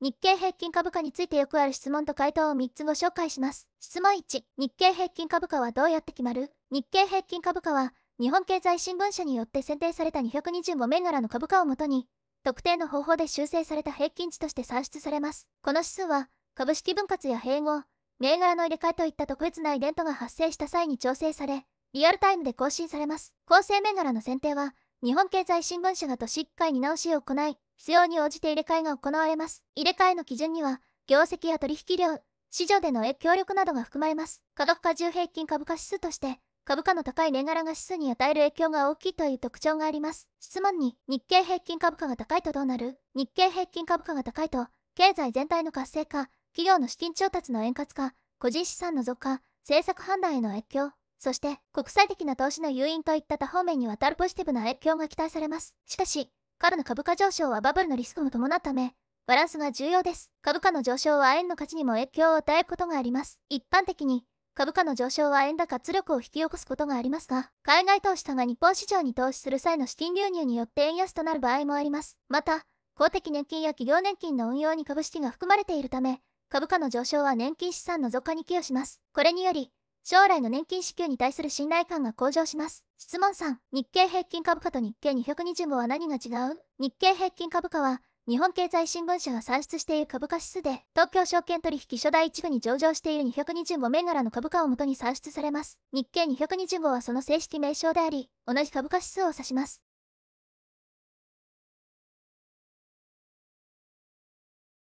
日経平均株価についてよくある質問と回答を3つご紹介します。質問1、日経平均株価はどうやって決まる日経平均株価は、日本経済新聞社によって選定された225銘柄の株価をもとに、特定の方法で修正された平均値として算出されます。この指数は、株式分割や併合、銘柄の入れ替えといった特別なイベントが発生した際に調整され、リアルタイムで更新されます。構成銘柄の選定は、日本経済新聞社が都市1回見直しを行い、必要に応じて入れ替えが行われます。入れ替えの基準には、業績や取引量、市場での影響力などが含まれます。価格化重平均株価指数として、株価の高い銘柄が指数に与える影響が大きいという特徴があります。質問に、日経平均株価が高いとどうなる日経平均株価が高いと、経済全体の活性化、企業の資金調達の円滑化、個人資産の増加、政策判断への影響、そして国際的な投資の誘引といった多方面にわたるポジティブな影響が期待されます。しかし、彼の株価上昇はバブルのリスクも伴うため、バランスが重要です。株価の上昇は円の価値にも影響を与えることがあります。一般的に、株価の上昇は円高圧力を引き起こすことがありますが、海外投資家が日本市場に投資する際の資金流入によって円安となる場合もあります。また、公的年金や企業年金の運用に株式が含まれているため、株価の上昇は年金資産の増加に寄与します。これにより、将来の年金支給に対する信頼感が向上します。質問3、日経平均株価と日経225は何が違う日経平均株価は、日本経済新聞社が算出している株価指数で、東京証券取引所第1部に上場している225銘柄の株価をもとに算出されます。日経225はその正式名称であり、同じ株価指数を指します。